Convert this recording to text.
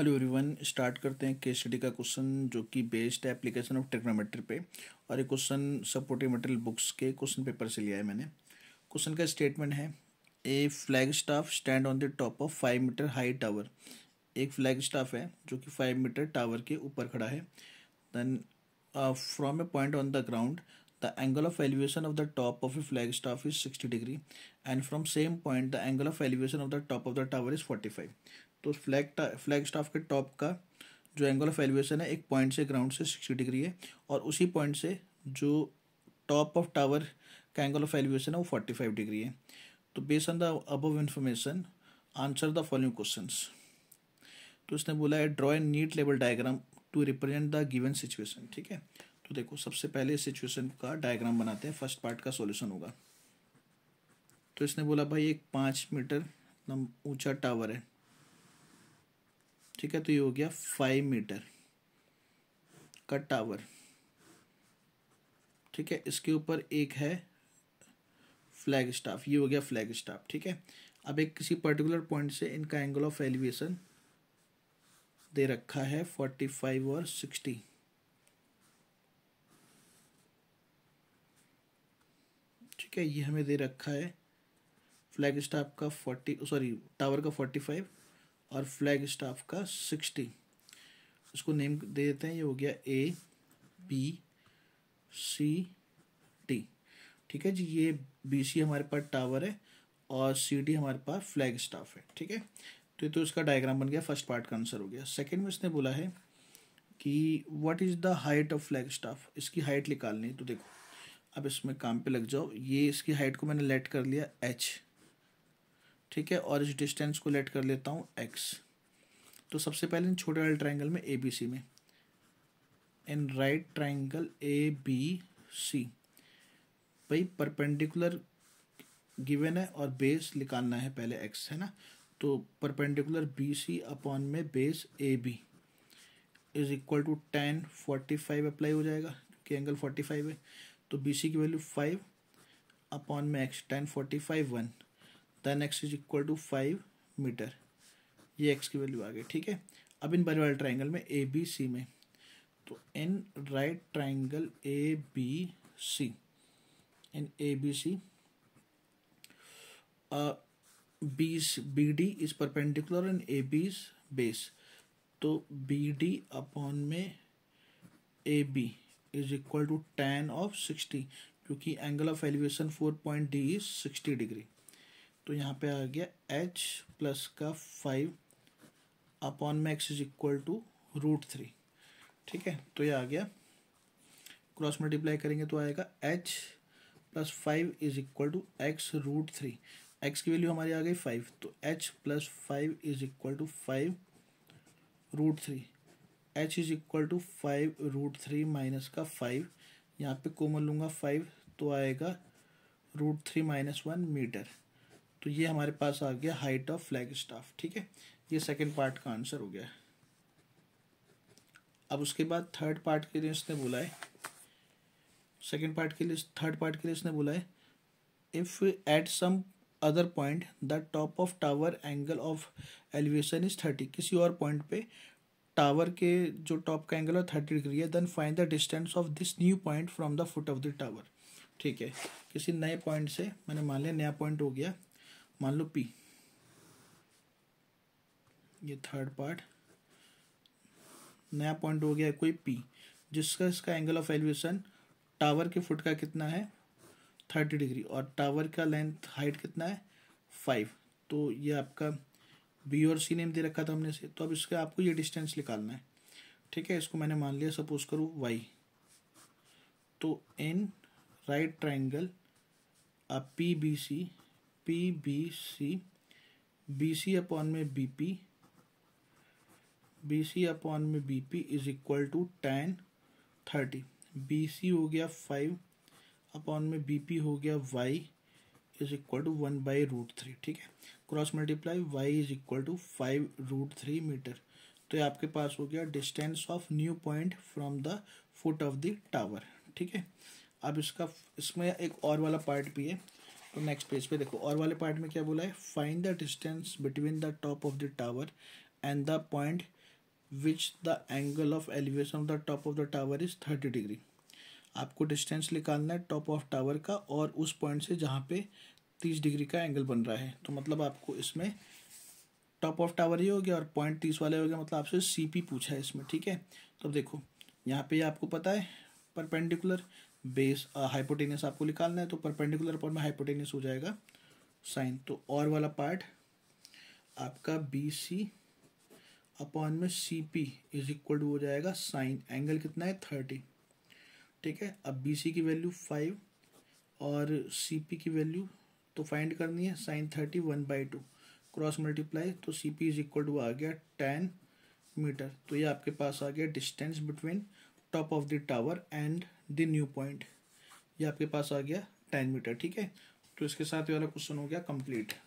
hello everyone start करते हैं case study का क्वेश्चन जो कि बेस्ड है एप्लीकेशन ऑफ ट्रिग्नोमेट्री पे और ये क्वेश्चन सपोर्टिंग मटेरियल बुक्स के क्वेश्चन पेपर से लिया है मैंने क्वेश्चन का स्टेटमेंट है a flag staff stand on the top of five meter high tower एक फ्लैग स्टाफ है जो कि फाइव मीटर टावर के ऊपर खड़ा है then from a point on the ground of elevation of the top of a flag staff is sixty degree and from same point the angle of elevation of the top of the tower is forty five तो flag flag staff के top का जो angle of elevation है एक point से ground से sixty degree है और उसी पॉइंट से जो टॉप ऑफ टावर का एंगल ऑफ एलिवेशन है वो फोर्टी फाइव डिग्री है तो based on the above information answer the following question तो इसने बोला है draw a neat level diagram to represent the given situation ठीक है तो देखो सबसे पहले सिचुएशन का डायग्राम बनाते हैं फर्स्ट पार्ट का सॉल्यूशन होगा तो इसने बोला भाई एक पाँच मीटर ऊंचा टावर है ठीक है तो ये हो गया फाइव मीटर का टावर ठीक है इसके ऊपर एक है फ्लैग स्टाफ ये हो गया फ्लैग स्टाफ ठीक है अब एक किसी पर्टिकुलर पॉइंट से इनका एंगल ऑफ एलिवेशन दे रखा है फोर्टी फाइव और सिक्सटी ठीक है ये हमें दे रखा है फ्लैग स्टाफ का फोर्टी सॉरी टावर का फोर्टी फाइव और फ्लैग स्टाफ का सिक्सटी इसको नेम दे देते हैं ये हो गया ए बी सी टी ठीक है जी ये बी सी हमारे पास टावर है और सी डी हमारे पास फ्लैग स्टाफ है ठीक है तो ये तो इसका डायग्राम बन गया फर्स्ट पार्ट का आंसर हो गया सेकेंड में इसने बोला है कि what is the height of flag staff इसकी हाइट निकालनी है तो देखो अब इसमें काम पे लग जाओ ये इसकी हाइट को मैंने लेट कर लिया एच ठीक है और इस डिस्टेंस को लेट कर लेता हूँ एक्स तो सबसे पहले इन छोटे वाले ट्राइंगल में ए बी सी में in right triangle A B C भाई परपेंडिकुलर गिवन है और बेस निकालना है पहले एक्स है ना तो परपेंडिकुलर बी सी अपॉन में base A B is equal to tan forty five apply हो जाएगा क्योंकि एंगल फोर्टी फाइव है तो बी सी की वैल्यू फाइव अपॉन में X tan forty five one then X is equal to five meter ये X की value आ गई ठीक है अब इन बने वाले ट्राइंगल में ए बी सी में तो in right triangle A B C in A B C B B D is perpendicular and A B is base तो बी डी अपॉन में A B is equal to tan of sixty क्योंकि angle of elevation four point D is sixty degree तो यहाँ पे आ गया H plus का five upon में X is equal to root three ठीक है तो ये आ गया क्रॉस मल्टीप्लाई करेंगे तो आएगा H plus five is equal to X root three X की वैल्यू हमारी आ गई फाइव तो H plus five is equal to five root three H is equal to five root three minus का five यहाँ पे कोमल लूँगा five तो आएगा root three minus one meter तो ये हमारे पास आ गया हाइट ऑफ फ्लैग स्टाफ ठीक है ये सेकेंड पार्ट का आंसर हो गया अब उसके बाद थर्ड पार्ट के लिए इसने बोला है सेकेंड पार्ट के लिए थर्ड पार्ट के लिए इसने बोला है if at some other point the top of tower angle of elevation is thirty किसी और पॉइंट पे टावर के जो टॉप का एंगल है थर्टी डिग्री है then find the distance of this new point from the foot of the tower ठीक है किसी नए पॉइंट से मैंने मान लिया नया पॉइंट हो गया मान लो पी ये थर्ड पार्ट नया पॉइंट हो गया कोई पी जिसका इसका एंगल ऑफ एलिवेशन टावर के फुट का कितना है थर्टी डिग्री और टावर का लेंथ हाइट कितना है फाइव तो ये आपका बी और सी नेम दे रखा था हमने से तो अब इसका आपको ये डिस्टेंस निकालना है ठीक है इसको मैंने मान लिया सपोज करो वाई तो एन राइट ट्राइंगल आप P B C P B C B C upon में B P B C upon में B P is equal to tan thirty B C हो गया फाइव अपॉन में बी पी हो गया Y is equal to one by root three ठीक है cross multiply Y is equal to five root three meter तो ये आपके पास हो गया distance of new point from the foot of the tower ठीक है अब इसका इसमें एक और वाला पार्ट भी है तो नेक्स्ट पेज पे देखो और वाले पार्ट में क्या बोला है find the distance between the top of the tower and the point which the angle of elevation of the top of the tower is thirty degree आपको डिस्टेंस निकालना है टॉप ऑफ टावर का और उस पॉइंट से जहाँ पे तीस डिग्री का एंगल बन रहा है तो मतलब आपको इसमें टॉप ऑफ टावर ही हो गया और पॉइंट तीस वाले हो गया मतलब आपसे सी पी पूछा है इसमें ठीक है तो देखो यहाँ पे आपको पता है परपेंडिकुलर बेस हाइपोटेनियस आपको निकालना है तो परपेंडिकुलर अपॉन में हाइपोटेनियस हो जाएगा साइन तो और वाला पार्ट आपका बी सी अपॉन में C P is equal to हो जाएगा साइन एंगल कितना है थर्टी ठीक है अब बी सी की वैल्यू फाइव और सी पी की वैल्यू तो फाइंड करनी है sine thirty one by two cross multiply तो C P is equal to आ गया टेन मीटर तो ये आपके पास आ गया distance between top of the tower and the new point ये आपके पास आ गया टेन मीटर ठीक है तो इसके साथ ये वाला क्वेश्चन हो गया कंप्लीट